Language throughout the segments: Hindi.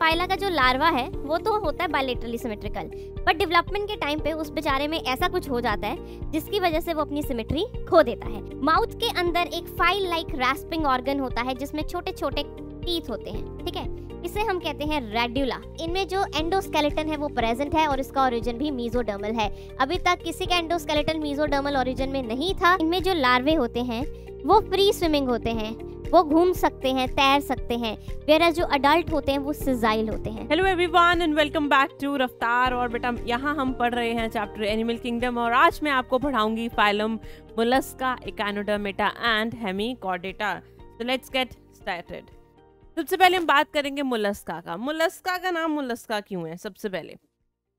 पायला का जो लार्वा है वो तो होता है बायोलेटरली सिमेट्रिकल बट डेवलपमेंट के टाइम पे उस बेचारे में ऐसा कुछ हो जाता है जिसकी वजह से वो अपनी सिमेट्री खो देता है माउथ के अंदर एक फाइल लाइक रास्पिंग ऑर्गन होता है जिसमें छोटे छोटे टीथ होते हैं ठीक है इसे हम कहते हैं रेड्यूला इनमें जो एंडोस्केलेटन है वो प्रेजेंट है और इसका ओरिजिन भी मीजोडर्मल है अभी तक किसी का एंडोस्केलेटन मीजोडर्मल ओरिजिन में नहीं था इनमें जो लार्वे होते हैं वो फ्री स्विमिंग होते हैं वो घूम सकते हैं तैर सकते हैं वेरा जो अडल्ट होते हैं वो सिजाइल होते हैं hello everyone and welcome back to Raftaar और बेटा यहाँ हम पढ़ रहे हैं चैप्टर एनिमल किंगडम और आज मैं आपको पढ़ाऊंगी phylum Mollusca Echinodermata and Hemichordata तो लेट्स गेट स्टार्टेड सबसे पहले हम बात करेंगे मुलस्का का मुलस्का का नाम मुलस्का क्यों है सबसे पहले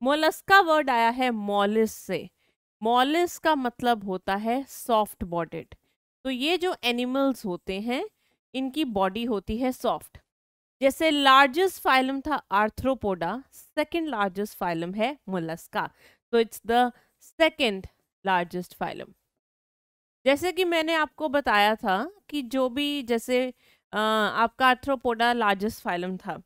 मोलस्का वर्ड आया है मॉलिस से मॉलिस का मतलब होता है सॉफ्ट बॉडेड तो ये जो एनिमल्स होते हैं इनकी बॉडी होती है सॉफ्ट जैसे लार्जेस्ट फाइलम था आर्थ्रोपोडा सेकंड लार्जेस्ट फाइलम है मुलस्का तो it's the second largest phylum जैसे कि मैंने आपको बताया था कि जो भी जैसे आ, आपका आर्थ्रोपोडा लार्जेस्ट फाइलम था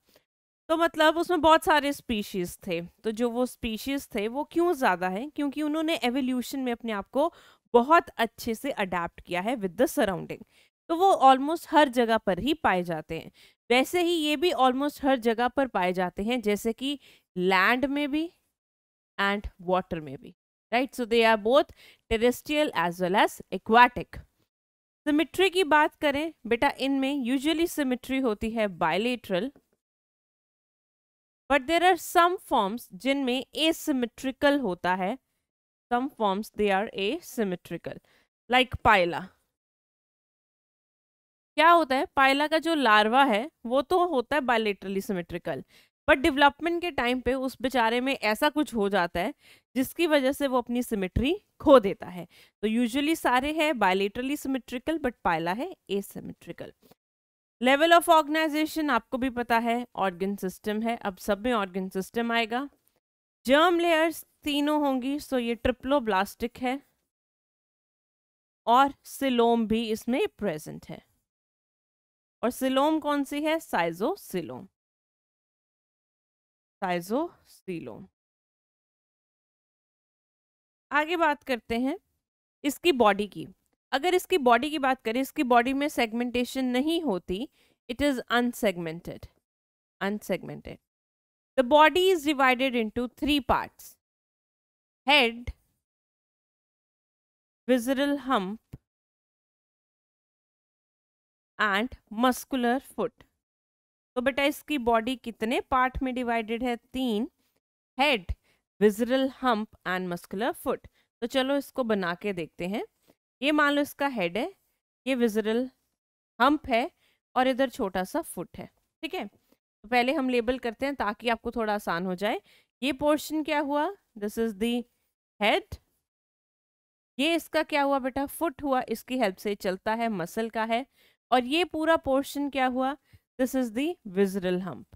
तो मतलब उसमें बहुत सारे स्पीशीज़ थे तो जो वो स्पीशीज़ थे वो क्यों ज़्यादा है क्योंकि उन्होंने एवोल्यूशन में अपने आप को बहुत अच्छे से अडेप्ट किया है विद द सराउंडिंग तो वो ऑलमोस्ट हर जगह पर ही पाए जाते हैं वैसे ही ये भी ऑलमोस्ट हर जगह पर पाए जाते हैं जैसे कि लैंड में भी एंड वाटर में भी right so they are both terrestrial as well as aquatic symmetry की बात करें बेटा इनमें यूजुअली सिमिट्री होती है bilateral but there are some forms जिनमें एसिमेट्रिकल होता है some forms they are a symmetrical like Pila क्या होता है पायला का जो लार्वा है वो तो होता है बायोलेट्रली सिमेट्रिकल बट डेवलपमेंट के टाइम पे उस बेचारे में ऐसा कुछ हो जाता है जिसकी वजह से वो अपनी सिमेट्री खो देता है तो यूजुअली सारे है बायोलेट्रली सिमेट्रिकल बट पायला है एसिमेट्रिकल लेवल ऑफ ऑर्गेनाइजेशन आपको भी पता है ऑर्गेन सिस्टम है अब सब में ऑर्गेन सिस्टम आएगा जर्म लेयर्स तीनों होंगी सो ये ट्रिप्लो है और सिलोम भी इसमें प्रेजेंट है और सिलोम कौन सी है साइजो सिलोम साइजो सिलोम आगे बात करते हैं इसकी बॉडी की अगर इसकी बॉडी की बात करें इसकी बॉडी में सेगमेंटेशन नहीं होती it is unsegmented unsegmented the body is divided into three parts head visceral hump and muscular foot तो बेटा इसकी बॉडी कितने पार्ट में डिवाइडेड है तीन head visceral hump and muscular foot तो चलो इसको बना के देखते हैं ये मान लो इसका हेड है ये विजरल हम्प है और इधर छोटा सा फुट है ठीक है तो पहले हम लेबल करते हैं ताकि आपको थोड़ा आसान हो जाए ये पोर्शन क्या हुआ दिस इज दी हेड ये इसका क्या हुआ बेटा फुट हुआ इसकी हेल्प से चलता है मसल का है और ये पूरा पोर्शन क्या हुआ this is visceral hump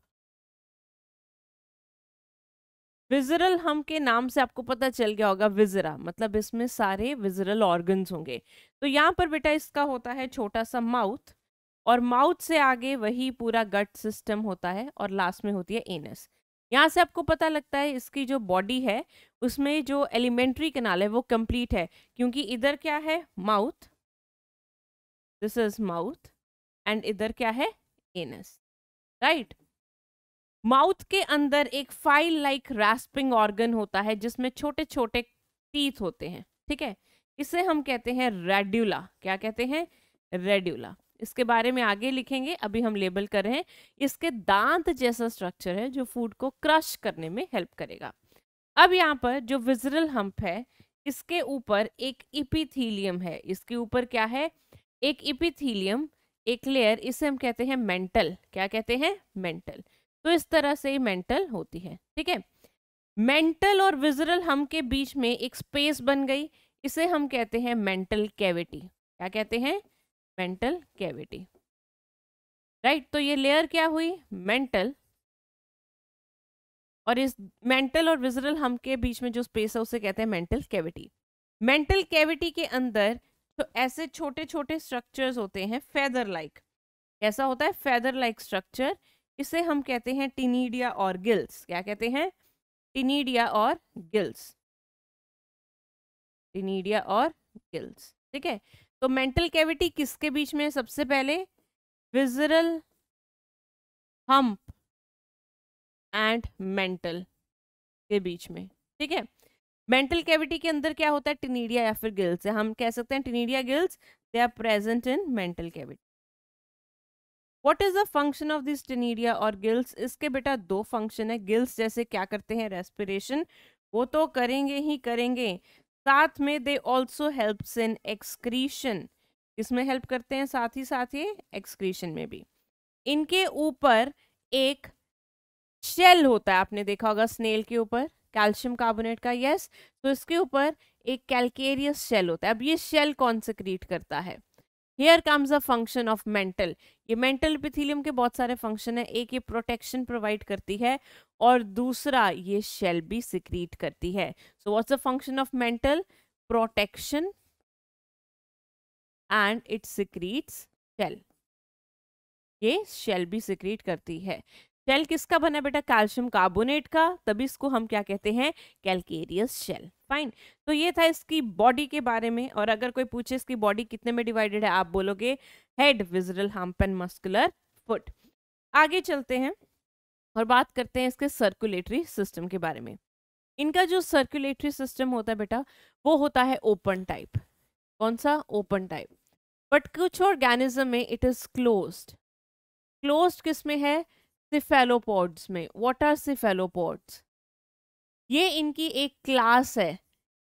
visceral हम के नाम से आपको पता चल गया होगा विजरा मतलब इसमें सारे विजरल ऑर्गन्स होंगे तो यहाँ पर बेटा इसका होता है छोटा सा माउथ और माउथ से आगे वही पूरा गट सिस्टम होता है और लास्ट में होती है एनस यहाँ से आपको पता लगता है इसकी जो बॉडी है उसमें जो एलिमेंट्री कनाल है वो कंप्लीट है क्योंकि इधर क्या है mouth this is mouth and इधर क्या है एनस राइट माउथ के अंदर एक फाइल लाइक रास्पिंग ऑर्गन होता है जिसमें छोटे छोटे टीथ होते हैं ठीक है इसे हम कहते हैं रेड्यूला क्या कहते हैं रेड्यूला इसके बारे में आगे लिखेंगे अभी हम लेबल कर रहे हैं इसके दांत जैसा स्ट्रक्चर है जो फूड को क्रश करने में हेल्प करेगा अब यहाँ पर जो विजरल हम्प है इसके ऊपर एक इपिथीलियम है इसके ऊपर क्या है एक इपिथीलियम एक लेयर इसे हम कहते हैं मेंटल क्या कहते हैं मेंटल तो इस तरह से मेंटल होती है ठीक है मेंटल और विजरल हम के बीच में एक स्पेस बन गई इसे हम कहते हैं मेंटल कैविटी क्या कहते हैं मेंटल कैविटी राइट तो ये लेयर क्या हुई मेंटल और इस मेंटल और विजरल हम के बीच में जो स्पेस है उसे कहते हैं मेंटल कैविटी मेंटल कैविटी के अंदर तो ऐसे छोटे छोटे स्ट्रक्चर्स होते हैं फेदर लाइक कैसा होता है फेदर लाइक स्ट्रक्चर इसे हम कहते हैं टिनीडिया और गिल्स क्या कहते हैं टिनीडिया और गिल्स टिनीडिया और गिल्स ठीक है तो मेंटल कैविटी किसके बीच में सबसे पहले विजरल हम्प एंड मेंटल के बीच में ठीक है मेंटल कैविटी के अंदर क्या होता है टिनीडिया या फिर गिल्स हम कह सकते हैं ctenidia gills they are present in mantle cavity what is the function of this ctenidia और गिल्स इसके बेटा दो फंक्शन है गिल्स जैसे क्या करते हैं रेस्पिरेशन वो तो करेंगे ही करेंगे साथ में they also help in excretion इसमें हेल्प करते हैं साथ ही साथ ये एक्सक्रीशन में भी इनके ऊपर एक शेल होता है आपने देखा होगा स्नेल के ऊपर कैल्शियम कार्बोनेट का यस तो इसके ऊपर एक कैलकेरियस शेल होता है अब ये शेल कौन से क्रिएट करता है here comes a function of mantle ये मेंटल पिथिलियम के बहुत सारे फंक्शन है एक ये प्रोटेक्शन प्रोवाइड करती है और दूसरा ये शेल भी सिक्रीट करती है so what's the function of mantle protection and it secretes shell ये शेल भी सिक्रीट करती है शेल किसका बना बेटा कैल्शियम कार्बोनेट का तभी इसको हम क्या कहते हैं कैलकेरियस शेल फाइन तो ये था इसकी बॉडी के बारे में और अगर कोई पूछे इसकी बॉडी कितने में डिवाइडेड है आप बोलोगे head visceral hump and muscular foot आगे चलते हैं और बात करते हैं इसके सर्कुलेटरी सिस्टम के बारे में इनका जो सर्कुलेटरी सिस्टम होता है बेटा वो होता है ओपन टाइप कौन सा ओपन टाइप बट कुछ ऑर्गेनिज्म में इट इज़ क्लोज्ड क्लोज्ड किस में है सिफेलोपोड्स में वॉट आर सिफेलोपोड्स ये इनकी एक क्लास है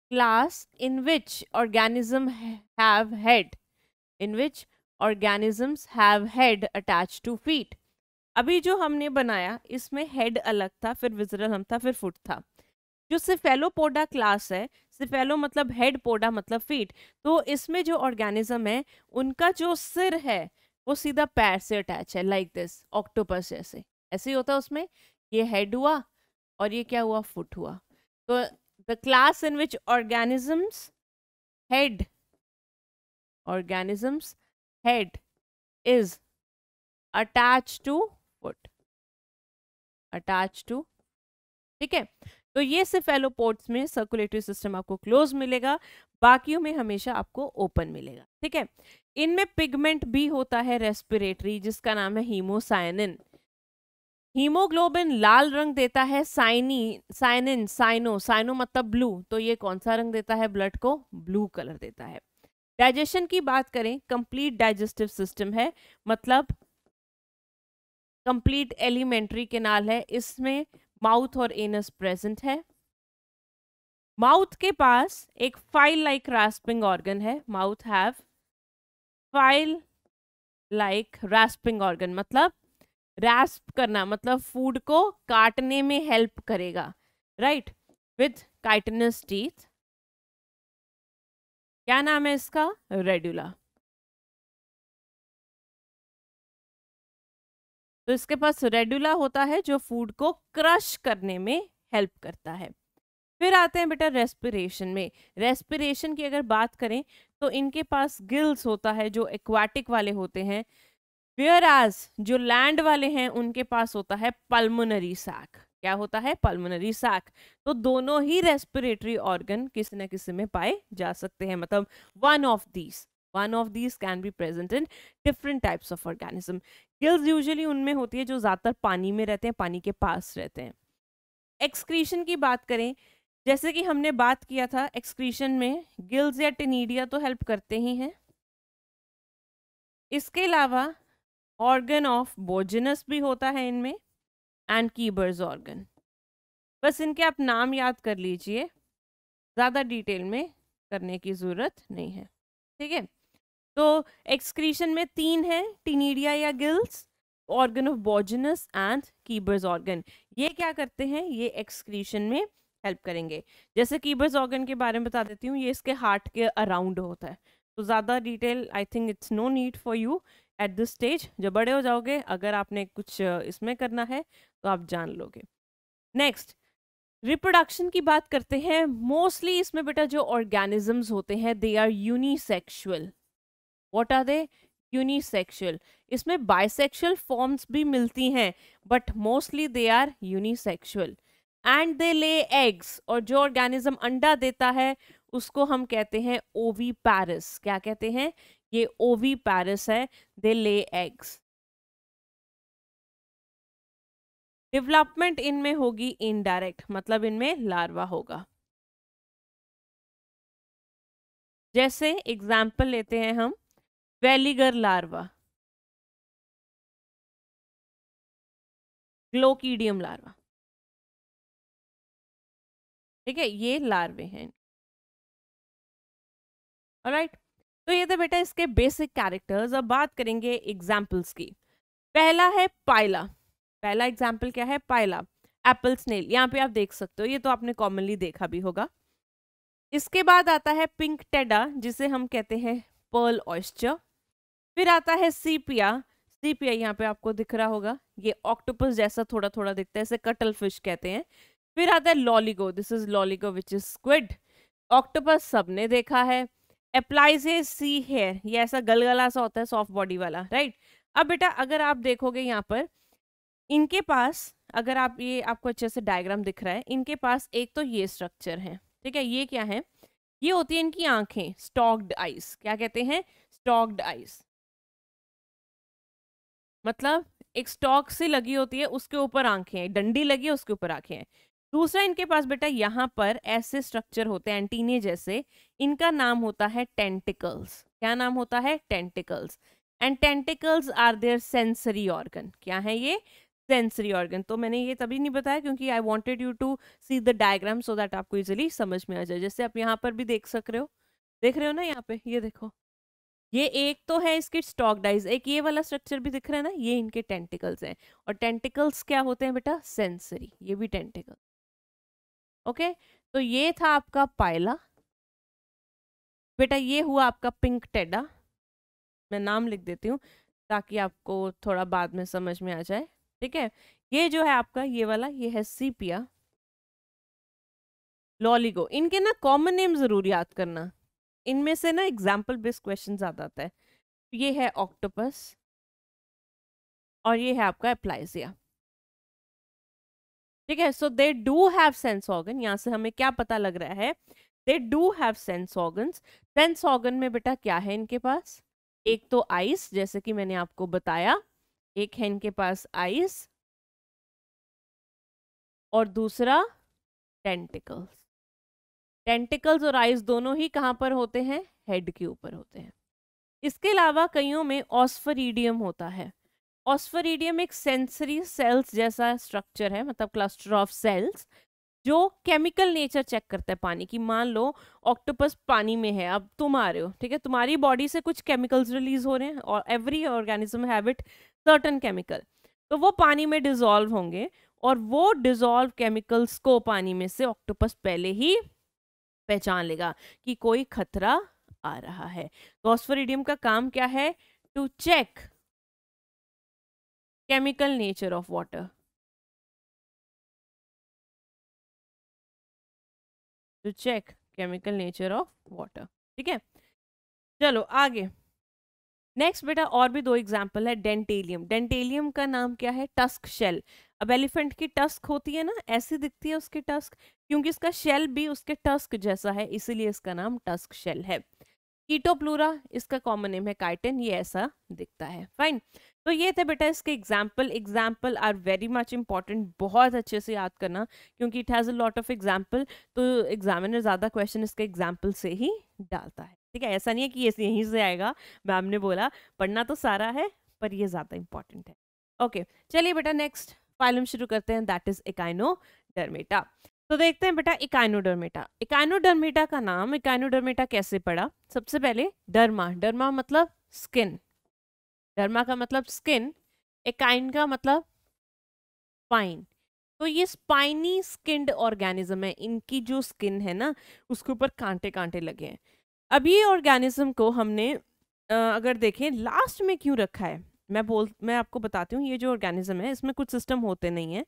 class in which organism have head in which organisms have head attach to feet अभी जो हमने बनाया इसमें हेड अलग था फिर विजरल हम था फिर फुट था जो सिफेलोपोडा क्लास है सिफेलो मतलब हेड पोडा मतलब फीट तो इसमें जो ऑर्गेनिज्म है उनका जो सिर है वो सीधा पैर से अटैच है लाइक दिस ऑक्टोपस जैसे ऐसे ही होता है उसमें ये हेड हुआ और ये क्या हुआ फुट हुआ तो the class in which organisms head organisms head is attach to foot attach to ठीक है तो ये सिर्फ एलोपोर्ट्स में सर्कुलेटरी सिस्टम आपको क्लोज मिलेगा बाकियों में हमेशा आपको ओपन मिलेगा ठीक है इनमें पिगमेंट भी होता है रेस्पिरेटरी जिसका नाम है हीमोसाइनिन हीमोग्लोबिन लाल रंग देता है साइनी साइनिन साइनो साइनो मतलब ब्लू तो ये कौन सा रंग देता है ब्लड को ब्लू कलर देता है डाइजेशन की बात करें कंप्लीट डाइजेस्टिव सिस्टम है मतलब कंप्लीट एलिमेंट्री केनाल है इसमें माउथ और एनस प्रेजेंट है माउथ के पास एक फाइल लाइक रास्पिंग ऑर्गन है mouth have file like rasping organ मतलब रैस्प करना मतलब फूड को काटने में हेल्प करेगा राइट विथ काइटनस टीथ क्या नाम है इसका रेडुला तो इसके पास रेडुला होता है जो फूड को क्रश करने में हेल्प करता है फिर आते हैं बेटा रेस्पिरेशन में रेस्पिरेशन की अगर बात करें तो इनके पास गिल्स होता है जो एक्वाटिक वाले होते हैं वेयर आज जो लैंड वाले हैं उनके पास होता है पल्मोनरी सैक क्या होता है पल्मोनरी सैक तो दोनों ही रेस्पिरेटरी ऑर्गन किसी न किसी में पाए जा सकते हैं मतलब one of these one of these can be present in different types of organism gills usually उनमें होती है जो ज़्यादातर पानी में रहते हैं पानी के पास रहते हैं एक्सक्रीशन की बात करें जैसे कि हमने बात किया था एक्सक्रीशन में गिल्स या टिनीडिया तो हेल्प करते ही हैं इसके अलावा ऑर्गन ऑफ बोजनस भी होता है इनमें एंड कीबर्स ऑर्गन बस इनके आप नाम याद कर लीजिए ज़्यादा डिटेल में करने की ज़रूरत नहीं है ठीक है तो एक्सक्रीशन में तीन है टीनीडिया या gills organ of Bojanus and Keber's organ ये क्या करते हैं ये एक्सक्रीशन में हेल्प करेंगे जैसे कीबर्स ऑर्गन के बारे में बता देती हूँ ये इसके हार्ट के अराउंड होता है तो ज़्यादा detail I think it's no need for you at this stage जब बड़े हो जाओगे अगर आपने कुछ इसमें करना है तो आप जान लोगे नेक्स्ट रिप्रोडक्शन की बात करते हैं मोस्टली इसमें बेटा जो ऑर्गेनिजम्स होते हैं they are unisexual what are they unisexual इसमें बाइसेक्शुअल फॉर्म्स भी मिलती हैं but mostly they are unisexual and they lay eggs और जो ऑर्गेनिज्म अंडा देता है उसको हम कहते हैं ओवी पैरिस क्या कहते हैं ये ओवी पैरिस है दे ले एग्स डेवलपमेंट इनमें होगी इनडायरेक्ट मतलब इनमें लार्वा होगा जैसे एग्जाम्पल लेते हैं हम वेलीगर लार्वा ग्लोकीडियम लार्वा ठीक है ये लार्वे हैं राइट तो ये तो बेटा इसके बेसिक कैरेक्टर्स अब बात करेंगे एग्जाम्पल्स की पहला है पायला पहला एग्जाम्पल क्या है पायला एप्पल स्नेल यहाँ पे आप देख सकते हो ये तो आपने कॉमनली देखा भी होगा इसके बाद आता है पिंक टेडा जिसे हम कहते हैं पर्ल ऑयस्चर फिर आता है सीपिया सीपिया यहाँ पे आपको दिख रहा होगा ये ऑक्टोपस जैसा थोड़ा थोड़ा दिखता है इसे कटल फिश कहते हैं फिर आता है Loligo this is Loligo which is squid octopus सबने देखा है एप्लाइज सी हेयर ये ऐसा गलगला सा होता है सॉफ्ट बॉडी वाला राइट अब बेटा अगर आप देखोगे यहाँ पर इनके पास अगर आप ये आपको अच्छे से डायग्राम दिख रहा है इनके पास एक तो ये स्ट्रक्चर है ठीक है ये क्या है ये होती है इनकी आंखें स्टॉक्ड आइस क्या कहते हैं स्टॉक्ड आइस मतलब एक स्टॉक सी लगी होती है उसके ऊपर आंखें हैं डंडी लगी है उसके ऊपर आंखें हैं दूसरा इनके पास बेटा यहाँ पर ऐसे स्ट्रक्चर होते हैं एंटीने जैसे इनका नाम होता है टेंटिकल्स क्या नाम होता है tentacles and tentacles are their sensory organ क्या है ये सेंसरी ऑर्गन तो मैंने ये तभी नहीं बताया क्योंकि I wanted you to see the diagram so that आपको इजिली समझ में आ जाए जैसे आप यहाँ पर भी देख सक रहे हो देख रहे हो ना यहाँ पे ये देखो ये एक तो है इसके स्टॉक डाइज एक ये वाला स्ट्रक्चर भी दिख रहा है ना ये इनके टेंटिकल्स हैं और टेंटिकल्स क्या होते हैं बेटा सेंसरी ये भी टेंटिकल ओके तो ये था आपका पायला बेटा ये हुआ आपका पिंक टेडा मैं नाम लिख देती हूँ ताकि आपको थोड़ा बाद में समझ में आ जाए ठीक है ये जो है आपका ये वाला ये है सीपिया लॉलीगो इनके ना कॉमन नेम ज़रूर याद करना इनमें से ना एग्जाम्पल बेस्ड क्वेश्चन ज़्यादा आता है ये है ऑक्टोपस और ये है आपका एप्लाइजिया ठीक है so they do have sense organ यहाँ से हमें क्या पता लग रहा है they do have sense organ sense organ में बेटा क्या है इनके पास एक तो आइस जैसे कि मैंने आपको बताया एक है इनके पास आइस और दूसरा टेंटिकल्स टेंटिकल्स और आइस दोनों ही कहाँ पर होते हैं हेड के ऊपर होते हैं इसके अलावा कईयों में ऑस्फरीडियम होता है ऑस्फरीडियम एक सेंसरी सेल्स जैसा स्ट्रक्चर है मतलब क्लस्टर ऑफ सेल्स जो केमिकल नेचर चेक करता है पानी की मान लो ऑक्टोपस पानी में है अब तुम आ रहे हो ठीक है तुम्हारी बॉडी से कुछ केमिकल्स रिलीज हो रहे हैं और every organism have it certain chemical तो वो पानी में डिजोल्व होंगे और वो डिजोल्व केमिकल्स को पानी में से ऑक्टोपस पहले ही पहचान लेगा कि कोई खतरा आ रहा है तो ऑस्फोरिडियम का काम क्या है to check chemical nature of water to check chemical nature of water ठीक है चलो आगे नेक्स्ट बेटा और भी दो एग्जाम्पल है डेंटेलियम डेंटेलियम का नाम क्या है टस्क शेल अब एलिफेंट की टस्क होती है ना ऐसी दिखती है उसकी टस्क क्योंकि इसका शेल भी उसके टस्क जैसा है इसीलिए इसका नाम टस्क शेल है कीटोप्लूरा इसका कॉमन नेम है काइटन ये ऐसा दिखता है फाइन तो ये थे बेटा इसके example example are very much important बहुत अच्छे से याद करना क्योंकि it has a lot of example तो एग्जामिनर ज़्यादा क्वेश्चन इसके एग्जाम्पल से ही डालता है ठीक है ऐसा नहीं है कि ये यहीं से आएगा मैम ने बोला पढ़ना तो सारा है पर ये ज़्यादा इंपॉर्टेंट है ओके चलिए बेटा नेक्स्ट फाइलम शुरू करते हैं दैट इज़ इकाइनो तो देखते हैं बेटा इकाइनोडर्मेटा इकाइनोडर्मेटा का नाम इकाइनोडर्मेटा कैसे पड़ा सबसे पहले डर्मा डर्मा मतलब स्किन डर्मा का मतलब स्किन एकाइन का मतलब स्पाइन तो ये स्पाइनी स्किन्ड ऑर्गेनिज्म है इनकी जो स्किन है ना उसके ऊपर कांटे कांटे लगे हैं अब ये ऑर्गेनिज्म को हमने अगर देखें लास्ट में क्यों रखा है मैं बोल मैं आपको बताती हूँ ये जो ऑर्गेनिज्म है इसमें कुछ सिस्टम होते नहीं है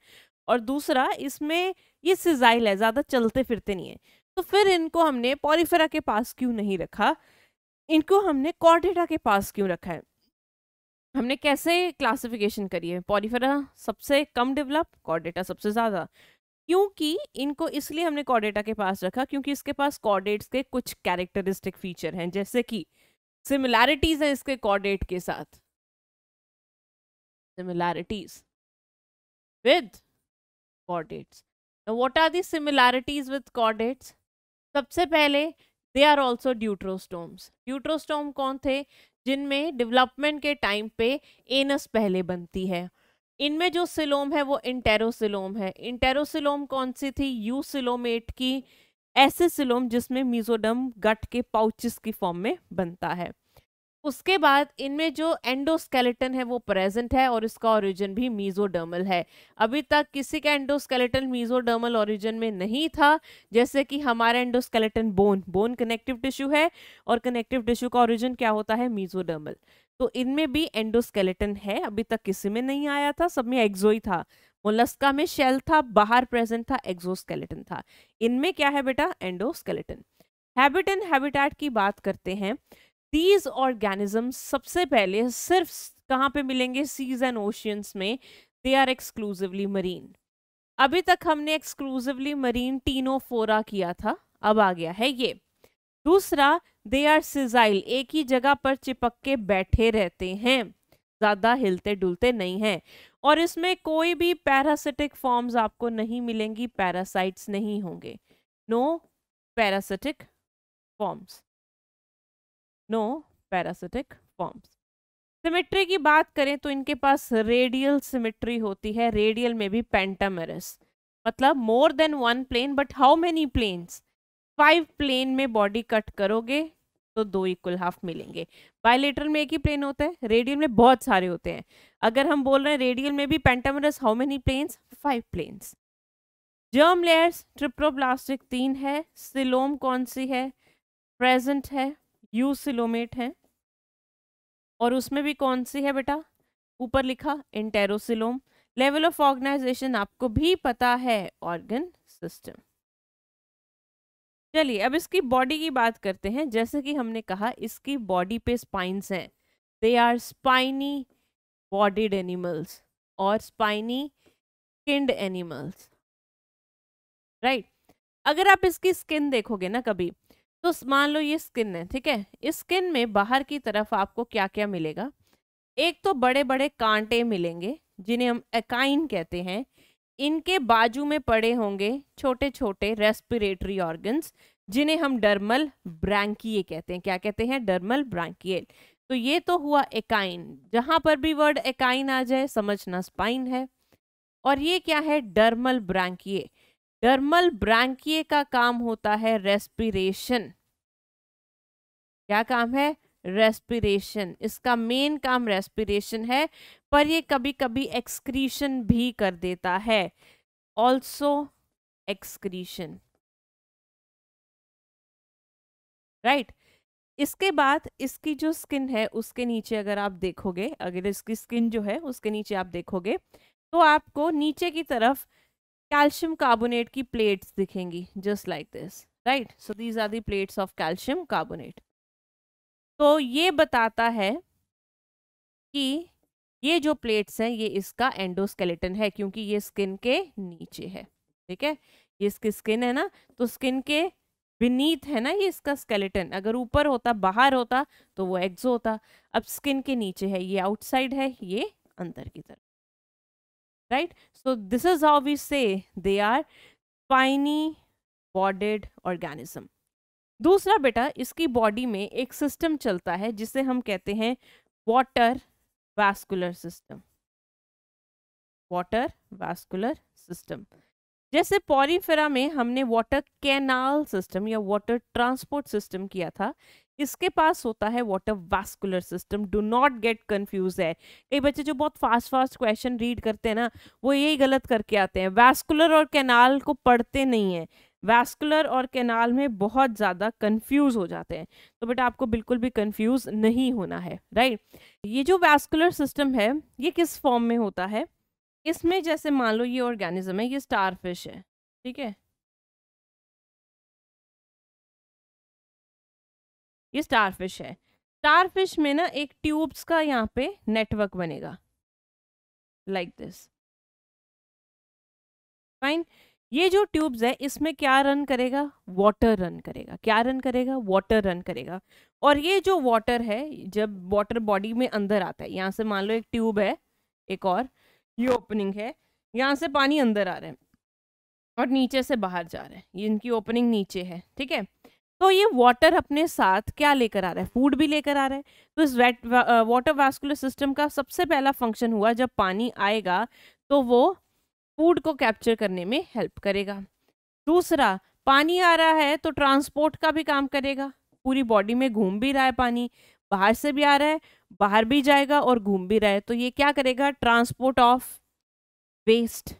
और दूसरा इसमें ये सिजाइल है ज़्यादा चलते फिरते नहीं है तो फिर इनको हमने पॉलीफेरा के पास क्यों नहीं रखा इनको हमने कॉर्डेटा के पास क्यों रखा है हमने कैसे क्लासिफिकेशन करी है पॉलीफेरा सबसे कम डेवलप कॉर्डेटा सबसे ज़्यादा क्योंकि इनको इसलिए हमने कॉर्डेटा के पास रखा क्योंकि इसके पास कॉर्डेट्स के कुछ कैरेक्टरिस्टिक फीचर हैं जैसे कि सिमिलैरिटीज़ हैं इसके कॉर्डेट के साथ similarities with chordates Now, are are the similarities with सबसे पहले they are also deuterostomes deuterostome कौन थे जिनमें डेवलपमेंट के टाइम पे एनस पहले बनती है इनमें जो सिलोम है वो इंटेरोसिलोम है इंटेरोसिलोम कौन सी थी यू सिलोमेट की ऐसे सिलोम जिसमें मीजोडम गट के पाउचिस की फॉर्म में बनता है उसके बाद इनमें जो एंडोस्केलेटन है वो प्रेजेंट है और इसका ओरिजिन भी मीजोडर्मल है अभी तक किसी का एंडोस्केलेटन मीजोडर्मल ओरिजिन में नहीं था जैसे कि हमारा endoskeleton bone bone connective tissue है और कनेक्टिव टिश्यू का ओरिजिन क्या होता है मीजोडर्मल तो इनमें भी एंडोस्केलेटन है अभी तक किसी में नहीं आया था सब में एक्जोई था मोलस्का में शेल था बाहर प्रेजेंट था एग्जोस्केलेटन था इनमें क्या है बेटा एंडोस्केलेटन हैबिट एंड हैबिटेट की बात करते हैं दीज ऑर्गेनिज्म सबसे पहले सिर्फ कहाँ पे मिलेंगे सीज एंड ओशियंस में दे आर एक्सक्लूसिवली मरीन अभी तक हमने एक्सक्लूसिवली मरीन टीनोफोरा किया था अब आ गया है ये दूसरा दे आर सिजाइल एक ही जगह पर चिपक के बैठे रहते हैं ज़्यादा हिलते डुलते नहीं हैं और इसमें कोई भी पैरासिटिक फॉर्म्स आपको नहीं मिलेंगी पैरासाइट्स नहीं होंगे no parasitic forms no parasitic forms symmetry की बात करें तो इनके पास रेडियल सिमेट्री होती है रेडियल में भी पेंटामेरिस मतलब more than one plane but how many planes five plane में बॉडी कट करोगे तो दो इक्वल हाफ मिलेंगे बायोलेटरल में एक ही प्लेन होता है रेडियल में बहुत सारे होते हैं अगर हम बोल रहे हैं रेडियल में भी pentamerous how many planes five planes germ layers triploblastic तीन है सिलोम कौन सी है प्रेजेंट है सिलोमेट है और उसमें भी कौन सी है बेटा ऊपर लिखा इंटेरोसिलोम लेवल ऑफ ऑर्गेनाइजेशन आपको भी पता है ऑर्गन सिस्टम चलिए अब इसकी बॉडी की बात करते हैं जैसे कि हमने कहा इसकी बॉडी पे स्पाइंस हैं they are spiny bodied animals और स्पाइनी स्किंड एनिमल्स राइट अगर आप इसकी स्किन देखोगे ना कभी तो मान लो ये स्किन है ठीक है इस स्किन में बाहर की तरफ आपको क्या क्या मिलेगा एक तो बड़े बड़े कांटे मिलेंगे जिन्हें हम एकाइन कहते हैं इनके बाजू में पड़े होंगे छोटे छोटे रेस्पिरेटरी ऑर्गन्स जिन्हें हम डर्मल ब्रैंकिए कहते हैं क्या कहते हैं डर्मल ब्रैंकियल तो ये तो हुआ एकाइन जहाँ पर भी वर्ड एकाइन आ जाए समझना स्पाइन है और ये क्या है डर्मल ब्रैंकिए डर्मल ब्रांकिए का काम होता है रेस्पिरेशन क्या काम है रेस्पिरेशन इसका मेन काम रेस्पिरेशन है पर ये कभी कभी एक्सक्रीशन भी कर देता है ऑल्सो एक्सक्रीशन राइट इसके बाद इसकी जो स्किन है उसके नीचे अगर आप देखोगे अगर इसकी स्किन जो है उसके नीचे आप देखोगे तो आपको नीचे की तरफ कैल्शियम कार्बोनेट की प्लेट्स दिखेंगी just like this right so these are the plates of calcium carbonate तो ये बताता है कि ये जो प्लेट्स हैं ये इसका एंडोस्केलेटन है क्योंकि ये स्किन के नीचे है ठीक है ये इसकी स्किन है ना तो स्किन के बीनीथ है ना ये इसका स्केलेटन अगर ऊपर होता बाहर होता तो वो एक्सो होता अब स्किन के नीचे है ये आउटसाइड है ये अंदर की तरफ right so this is how we say they are spiny bodied organism दूसरा बेटा इसकी बॉडी में एक सिस्टम चलता है जिसे हम कहते हैं water vascular system water vascular system जैसे पॉरीफेरा में हमने वाटर कैनाल सिस्टम या वाटर ट्रांसपोर्ट सिस्टम किया था इसके पास होता है water vascular system do not get confuse है कई बच्चे जो बहुत फास्ट फास्ट क्वेश्चन रीड करते हैं ना वो यही गलत करके आते हैं वैस्कुलर और कैनाल को पढ़ते नहीं हैं वैस्कुलर और कैनाल में बहुत ज़्यादा कन्फ्यूज़ हो जाते हैं तो बेटा आपको बिल्कुल भी कन्फ्यूज़ नहीं होना है राइट ये जो वैस्कुलर सिस्टम है ये किस फॉर्म में होता है इसमें जैसे मान लो ये ऑर्गेनिज्म है ये स्टार फिश है ठीक है ये स्टारफिश है स्टारफिश में ना एक ट्यूब्स का यहाँ पे नेटवर्क बनेगा लाइक दिस फाइन ये जो ट्यूब्स है इसमें क्या रन करेगा वाटर रन करेगा क्या रन करेगा वाटर रन करेगा और ये जो वाटर है जब वाटर बॉडी में अंदर आता है यहाँ से मान लो एक ट्यूब है एक और ये ओपनिंग है यहाँ से पानी अंदर आ रहा है और नीचे से बाहर जा रहा है इनकी ओपनिंग नीचे है ठीक है तो ये वाटर अपने साथ क्या लेकर आ रहा है फूड भी लेकर आ रहा है तो इस वेट वाटर वास्कुलर सिस्टम का सबसे पहला फंक्शन हुआ जब पानी आएगा तो वो फूड को कैप्चर करने में हेल्प करेगा दूसरा पानी आ रहा है तो ट्रांसपोर्ट का भी काम करेगा पूरी बॉडी में घूम भी रहा है पानी बाहर से भी आ रहा है बाहर भी जाएगा और घूम भी रहा है तो ये क्या करेगा ट्रांसपोर्ट ऑफ वेस्ट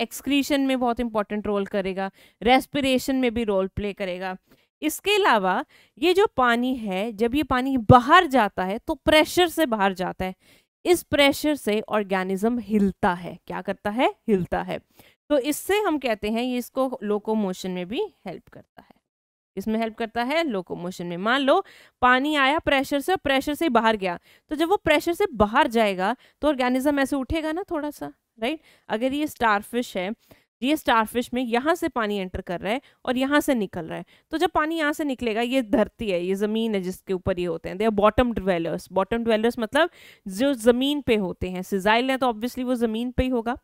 एक्सक्रीशन में बहुत इंपॉर्टेंट रोल करेगा रेस्पिरेशन में भी रोल प्ले करेगा इसके अलावा ये जो पानी है जब ये पानी बाहर जाता है तो प्रेशर से बाहर जाता है इस प्रेशर से ऑर्गेनिज्म हिलता है क्या करता है हिलता है तो इससे हम कहते हैं ये इसको लोकोमोशन में भी हेल्प करता है इसमें हेल्प करता है लोकोमोशन में मान लो पानी आया प्रेशर से प्रेशर से बाहर गया तो जब वो प्रेशर से बाहर जाएगा तो ऑर्गेनिज्म ऐसे उठेगा ना थोड़ा सा राइट अगर ये स्टारफिश है ये स्टारफिश में यहाँ से पानी एंटर कर रहा है और यहाँ से निकल रहा है तो जब पानी यहाँ से निकलेगा ये धरती है ये ज़मीन है जिसके ऊपर ये होते हैं they are bottom dwellers bottom dwellers मतलब जो ज़मीन पे होते हैं सिजाइल है तो ऑब्वियसली वो ज़मीन पे ही होगा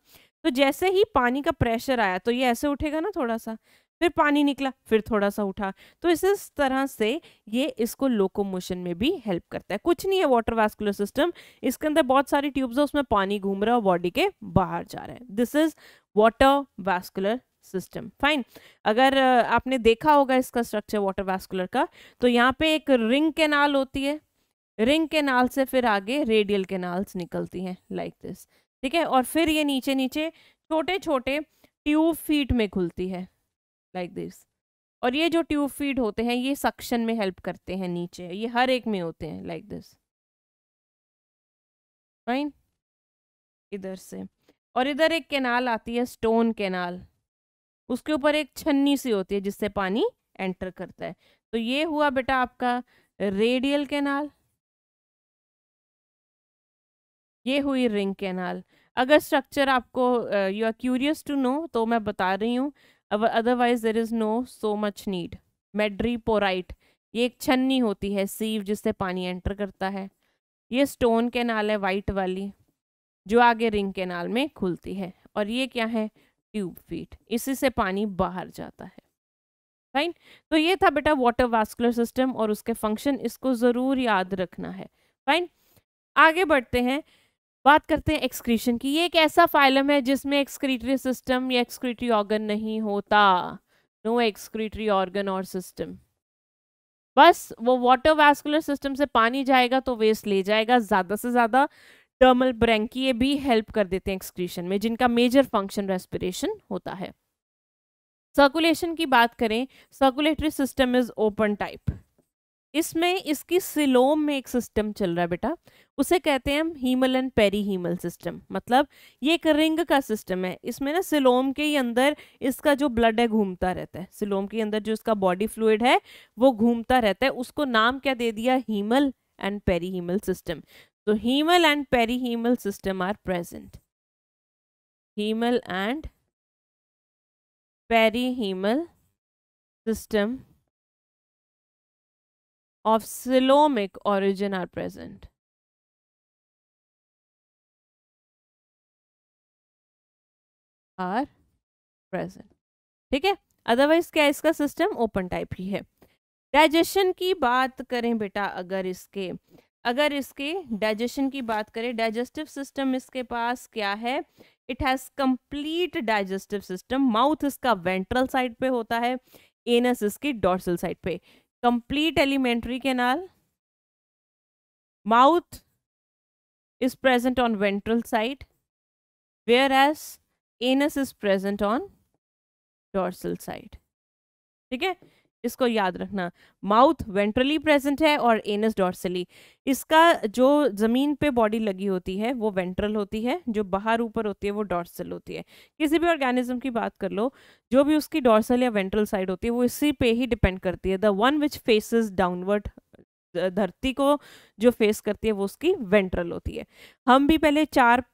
तो जैसे ही पानी का प्रेशर आया तो ये ऐसे उठेगा ना थोड़ा सा फिर पानी निकला फिर थोड़ा सा उठा तो इस इस तरह से ये इसको लोकोमोशन में भी हेल्प करता है कुछ नहीं है वाटर वैस्कुलर सिस्टम इसके अंदर बहुत सारी ट्यूब्स है उसमें पानी घूम रहा है और बॉडी के बाहर जा रहा है this is water vascular system fine अगर आपने देखा होगा इसका स्ट्रक्चर वाटर वैस्कुलर का तो यहाँ पे एक रिंग केनाल होती है रिंग केनाल से फिर आगे रेडियल केनाल्स निकलती हैं लाइक दिस ठीक है और फिर ये नीचे नीचे छोटे छोटे ट्यूब फीट में खुलती है लाइक दिस और ये जो ट्यूब फीड होते हैं ये सक्शन में हेल्प करते हैं नीचे ये हर एक में होते हैं लाइक दिस फाइन इधर से और इधर एक कैनाल आती है स्टोन कैनाल उसके ऊपर एक छन्नी सी होती है जिससे पानी एंटर करता है तो ये हुआ बेटा आपका रेडियल कैनाल ये हुई रिंग कैनाल अगर स्ट्रक्चर आपको you are curious to know तो मैं बता रही हूँ otherwise there is no so much need madreporite ये एक छन्नी होती है सीव जिससे पानी एंटर करता है ये स्टोन कैनाल है वाइट वाली जो आगे रिंग कैनाल में खुलती है और ये क्या है ट्यूब फीट इसी से पानी बाहर जाता है फाइन तो ये था बेटा वाटर वास्कुलर सिस्टम और उसके फंक्शन इसको ज़रूर याद रखना है फाइन आगे बढ़ते हैं बात करते हैं एक्सक्रीशन की ये एक ऐसा फाइलम है जिसमें एक्सक्रीटरी सिस्टम या एक्सक्रीटरी ऑर्गन नहीं होता नो एक्सक्रीटरी ऑर्गन और सिस्टम बस वो वाटर वैस्कुलर सिस्टम से पानी जाएगा तो वेस्ट ले जाएगा ज़्यादा से ज़्यादा टर्मल ब्रैंकिए भी हेल्प कर देते हैं एक्सक्रीशन में जिनका मेजर फंक्शन रेस्पिरेशन होता है सर्कुलेशन की बात करें circulatory system is open type इसमें इसकी सिलोम में एक सिस्टम चल रहा है बेटा उसे कहते हैं हम haemal and perihaemal system मतलब ये एक रिंग का सिस्टम है इसमें ना सिलोम के ही अंदर इसका जो ब्लड है घूमता रहता है सिलोम के अंदर जो इसका बॉडी फ्लूड है वो घूमता रहता है उसको नाम क्या दे दिया haemal and perihaemal system तो haemal and perihaemal system are present haemal and perihaemal system of Siloamic origin are present. Are present. ठीक है अदरवाइज क्या इसका सिस्टम ओपन टाइप ही है डाइजेशन की बात करें बेटा अगर इसके अगर इसके डाइजेशन की बात करें डाइजेस्टिव सिस्टम इसके पास क्या है it has complete digestive system mouth इसका वेंट्रल साइड पे होता है एनस इसकी डॉर्सल साइड पे complete alimentary canal. Mouth is present on ventral side, whereas anus is present on dorsal side. ठीक है इसको याद रखना माउथ वेंट्रली प्रेजेंट है और एनस डॉर्सली इसका जो ज़मीन पे बॉडी लगी होती है वो वेंट्रल होती है जो बाहर ऊपर होती है वो डॉर्सल होती है किसी भी ऑर्गेनिज्म की बात कर लो जो भी उसकी डॉर्सल या वेंट्रल साइड होती है वो इसी पे ही डिपेंड करती है the one which faces downward धरती को जो फेस करती है वो उसकी वेंट्रल होती है हम भी पहले चार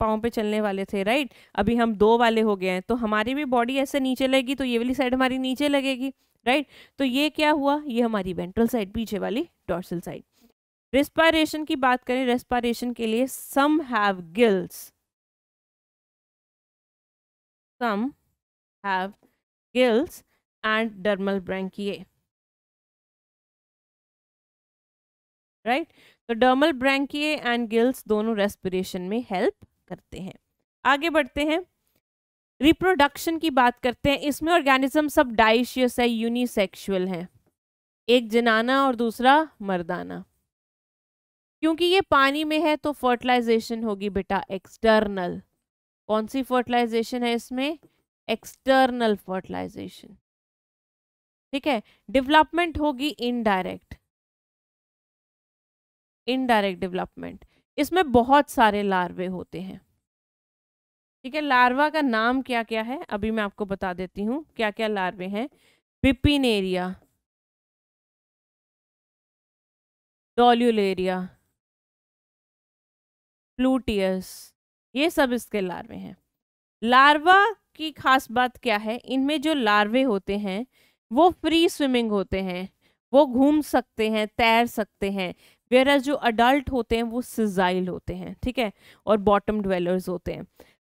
पाँव पे चलने वाले थे राइट अभी हम दो वाले हो गए हैं तो हमारी भी बॉडी ऐसे नीचे लगेगी तो ये वाली साइड हमारी नीचे लगेगी राइट तो ये क्या हुआ ये हमारी वेंट्रल साइड पीछे वाली डॉर्सल साइड रेस्पायरेशन की बात करें रेस्पायरेशन के लिए some have gills some have gills and dermal branchiae right तो डर्मल ब्रैंकिए एंड गिल्स दोनों रेस्पिरेशन में हेल्प करते हैं आगे बढ़ते हैं रिप्रोडक्शन की बात करते हैं इसमें ऑर्गेनिज्म सब डाइशियस है यूनिसेक्सुअल हैं एक जनाना और दूसरा मर्दाना क्योंकि ये पानी में है तो फर्टिलाइजेशन होगी बेटा एक्सटर्नल कौन सी फर्टिलाइजेशन है इसमें एक्सटर्नल फर्टिलाइजेशन ठीक है डेवलपमेंट होगी इनडायरेक्ट इनडायरेक्ट डेवलपमेंट इसमें बहुत सारे लार्वे होते हैं ठीक है लार्वा का नाम क्या क्या है अभी मैं आपको बता देती हूँ क्या क्या लार्वे हैं पिपिनेरिया डॉल्यूलेरिया प्लूटियस ये सब इसके लार्वे हैं लार्वा की खास बात क्या है इनमें जो लार्वे होते हैं वो फ्री स्विमिंग होते हैं वो घूम सकते हैं तैर सकते हैं वेयर एज जो अडल्ट होते हैं वो सिजाइल होते हैं ठीक है और बॉटम डवेलर्स होते हैं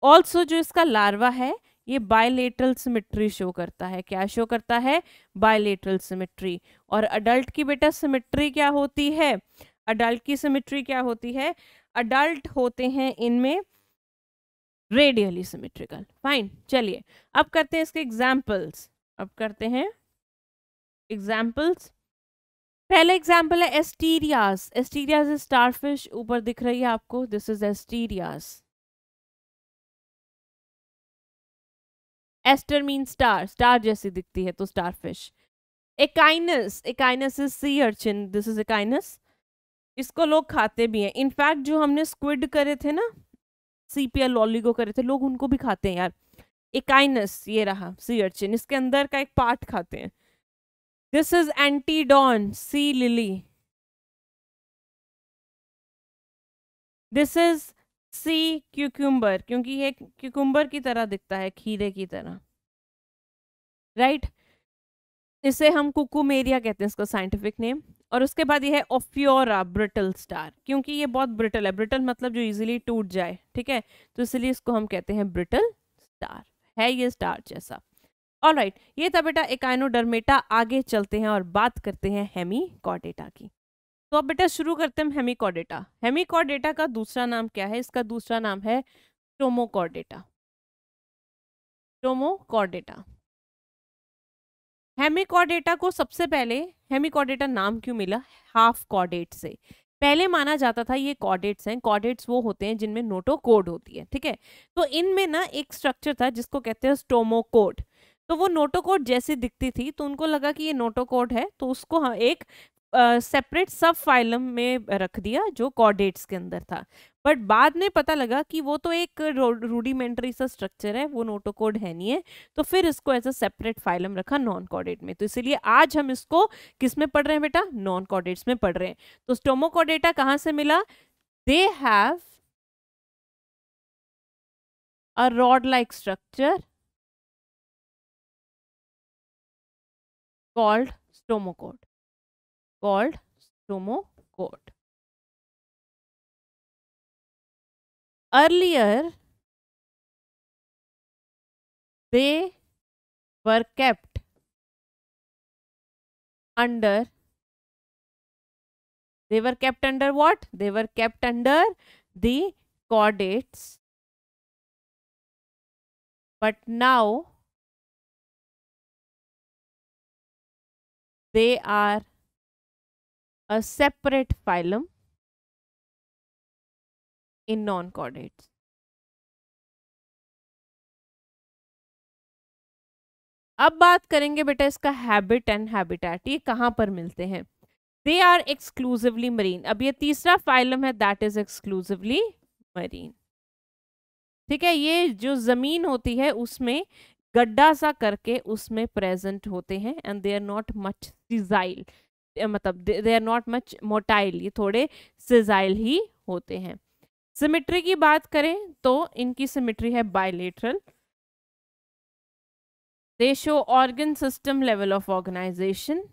ऑल्सो जो इसका लार्वा है ये बायलेटरल सिमिट्री शो करता है क्या शो करता है बायलेटरल सिमिट्री और अडल्ट की बेटा सिमिट्री क्या होती है अडल्ट की सिमिट्री क्या होती है अडल्ट होते हैं इनमें रेडियली सिमिट्रिकल फाइन चलिए अब करते हैं इसके एग्जाम्पल्स अब करते हैं एग्जाम्पल्स पहला एग्जाम्पल है एस्टीरियास एस्टीरियास स्टारफिश ऊपर दिख रही है आपको this is Asterias aster mean star star जैसी दिखती है तो starfish Echinus Echinus is sea urchin this is Echinus इसको लोग खाते भी हैं इनफैक्ट जो हमने स्क्विड करे थे ना सी पी एल को करे थे लोग उनको भी खाते हैं यार एकाइनस ये रहा सी अर्चिन इसके अंदर का एक पार्ट खाते हैं This is Antidon, sea lily. This is sea cucumber क्योंकि ये क्यूक्यूम्बर की तरह दिखता है खीरे की तरह राइट right? इसे हम कुकुमेरिया कहते हैं इसका साइंटिफिक नेम और उसके बाद यह है ओफ्योरा ब्रिटल स्टार क्योंकि ये बहुत ब्रिटल है ब्रिटल मतलब जो इजीली टूट जाए ठीक है तो इसलिए इसको हम कहते हैं ब्रिटल स्टार है ये स्टार जैसा ऑल राइट right, ये था बेटा एकाइनोडर्मेटा आगे चलते हैं और बात करते हैं हेमीकॉडेटा की तो अब बेटा शुरू करते हैं हेमीकॉडेटा हेमीकॉडेटा का दूसरा नाम क्या है इसका दूसरा नाम है टोमोकॉडेटा टोमोकॉडेटा हेमीकॉडेटा को सबसे पहले हेमीकॉडेटा नाम क्यों मिला हाफ कॉडेट से पहले माना जाता था ये कॉडेट्स हैं कॉडेट्स वो होते हैं जिनमें नोटो कोड होती है ठीक है तो इनमें ना एक स्ट्रक्चर था जिसको कहते हैं स्टोमोकोड तो वो नोटोकोड जैसी दिखती थी तो उनको लगा कि ये नोटोकोड है तो उसको हम हाँ, एक सेपरेट सब फाइलम में रख दिया जो कॉर्डेट्स के अंदर था बट बाद में पता लगा कि वो तो एक रूडीमेंट्री सा स्ट्रक्चर है वो नोटोकोड है नहीं है तो फिर इसको एज अ सेपरेट फाइलम रखा नॉन कॉर्डेट में तो इसीलिए आज हम इसको किस में पढ़ रहे हैं बेटा नॉन कॉर्डेट्स में पढ़ रहे हैं तो स्टोमोकॉडेटा कहाँ से मिला they have a rod like structure called stomacode called stomacode earlier they were kept under they were kept under what they were kept under the chordates but now they are a separate phylum in non-chordates. अब बात करेंगे बेटा इसका हैबिट एंड हैबिटेट ये कहाँ पर मिलते हैं दे आर एक्सक्लूसिवली मरीन अब ये तीसरा फाइलम है दैट इज एक्सक्लूसिवली मरीन ठीक है ये जो ज़मीन होती है उसमें गड्ढा सा करके उसमें प्रेजेंट होते हैं and they are not much sessile मतलब they are not much motile ये थोड़े सिजाइल ही होते हैं सिमिट्री की बात करें तो इनकी सिमिट्री है bilateral they show organ system level of organization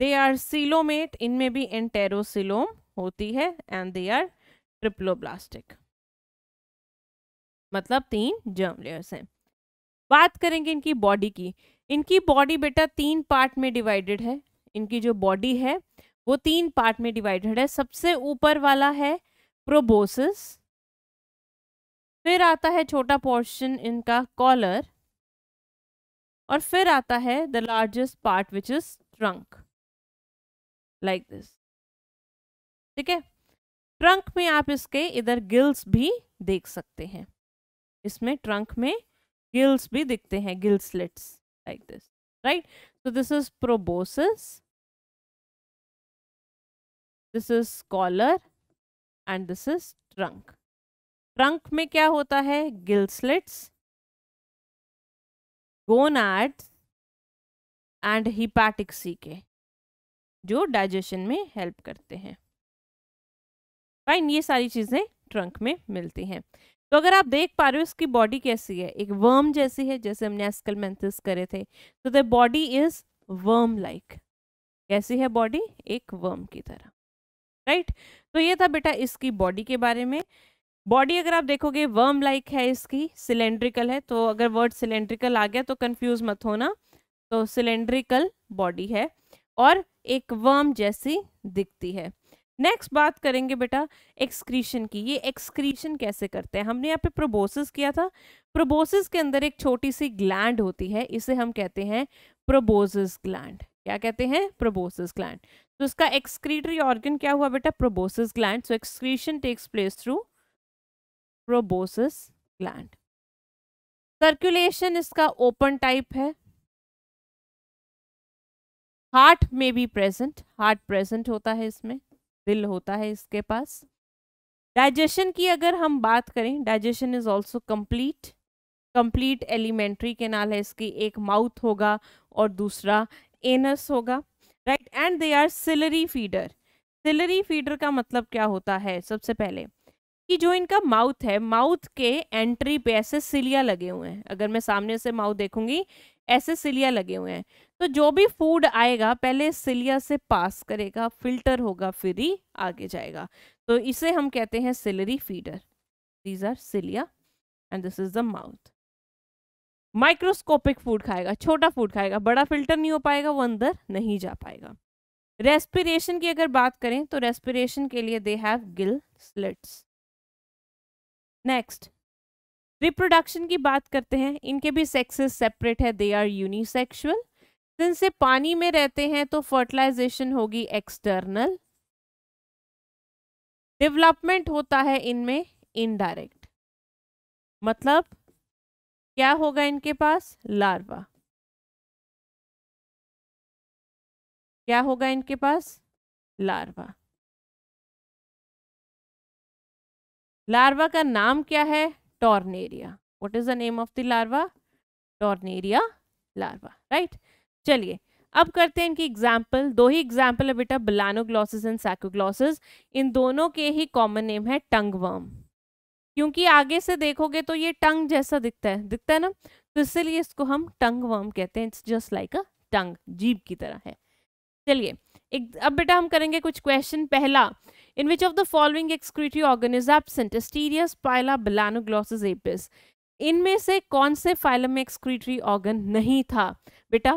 they are coelomate इनमें भी एंटेरोसिलोम होती है एंड दे आर ट्रिप्लोब्लास्टिक मतलब तीन जर्म लेयर्स हैं बात करेंगे इनकी बॉडी की इनकी बॉडी बेटा तीन पार्ट में डिवाइडेड है इनकी जो बॉडी है वो तीन पार्ट में डिवाइडेड है सबसे ऊपर वाला है प्रोबोसिस फिर आता है छोटा पोर्शन इनका कॉलर और फिर आता है the largest part which is trunk like this ठीक है ट्रंक में आप इसके इधर गिल्स भी देख सकते हैं इसमें ट्रंक में गिल्स भी दिखते हैं gill slits like this right so this is proboscis this is collar and this is trunk trunk में क्या होता है gill slits gonads and hepatic caeca जो डाइजेशन में हेल्प करते हैं फाइन ये सारी चीज़ें ट्रंक में मिलती हैं तो अगर आप देख पा रहे हो इसकी बॉडी कैसी है एक वर्म जैसी है जैसे हमने मैंथिस करे थे तो the body is worm like कैसी है बॉडी एक वर्म की तरह राइट right? तो ये था बेटा इसकी बॉडी के बारे में बॉडी अगर आप देखोगे वर्म लाइक है इसकी सिलेंड्रिकल है तो अगर वर्ड सिलेंड्रिकल आ गया तो कंफ्यूज मत होना तो सिलेंड्रिकल बॉडी है और एक वर्म जैसी दिखती है नेक्स्ट बात करेंगे बेटा एक्सक्रीशन की ये एक्सक्रीशन कैसे करते हैं हमने यहाँ पे प्रोबोसिस किया था प्रोबोसिस के अंदर एक छोटी सी ग्लैंड होती है इसे हम कहते हैं प्रोबोसिस ग्लैंड क्या कहते हैं प्रोबोसिस ग्लैंड तो इसका एक्सक्रीटरी ऑर्गन क्या हुआ बेटा proboscis gland so excretion takes place through proboscis gland circulation इसका ओपन टाइप है हार्ट में भी प्रेजेंट हार्ट प्रेजेंट होता है इसमें बिल होता है इसके पास डाइजेशन की अगर हम बात करें digestion is also complete complete alimentary canal है इसकी एक माउथ होगा और दूसरा एनस होगा right and they are ciliary feeder ciliary feeder का मतलब क्या होता है सबसे पहले कि जो इनका माउथ है माउथ के एंट्री पे ऐसे सिलिया लगे हुए हैं अगर मैं सामने से माउथ देखूंगी ऐसे सिलिया लगे हुए हैं तो जो भी फूड आएगा पहले सिलिया से पास करेगा फिल्टर होगा फिर ही आगे जाएगा तो इसे हम कहते हैं ciliary feeder these are cilia and this is the mouth microscopic food खाएगा छोटा फूड खाएगा बड़ा फिल्टर नहीं हो पाएगा वो अंदर नहीं जा पाएगा रेस्पिरेशन की अगर बात करें तो रेस्पिरेशन के लिए they have gill slits next reproduction की बात करते हैं इनके भी सेक्सेस सेपरेट है दे आर यूनिसेक्सुअल सिंस पानी में रहते हैं तो फर्टिलाइजेशन होगी एक्सटर्नल डेवलपमेंट होता है इनमें इनडायरेक्ट मतलब क्या होगा इनके पास लार्वा क्या होगा इनके पास लार्वा लार्वा का नाम क्या है tornaria what is the name of the larva tornaria larva right चलिए अब करते हैं इनकी एग्जाम्पल दो ही एग्जाम्पल है बेटा बलानोग्लॉसिस एंड सैकोग्लॉसिस इन दोनों के ही कॉमन नेम है टंग वर्म क्योंकि आगे से देखोगे तो ये टंग जैसा दिखता है दिखता है ना तो इसलिए इसको हम टंग वर्म कहते हैं it's just like a tongue जीभ की तरह है चलिए एक अब बेटा हम करेंगे कुछ क्वेश्चन पहला In which of the following excretory organ is absent? Asterius, pila, balanoglossus, apis. इनमें se kaun se phylum mein excretory organ nahi tha beta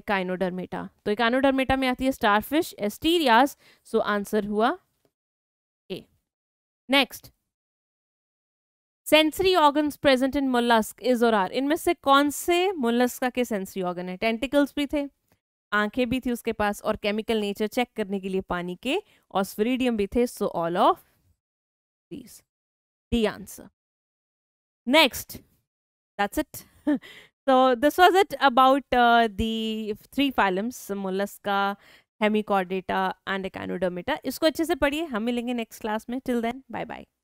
echinodermata to echinodermata mein aati hai starfish asterias so answer hua a next sensory organs present in mollusc is और आर इनमें से कौन से मोलस्का के सेंसरी ऑर्गन है टेंटिकल्स भी थे आंखें भी थी उसके पास और केमिकल नेचर चेक करने के लिए पानी के और भी थे so all of these the answer next that's it so this was it about the three phylums Mollusca Hemichordata and and इसको अच्छे से पढ़िए हम मिलेंगे नेक्स्ट क्लास में टिल देन बाय बाय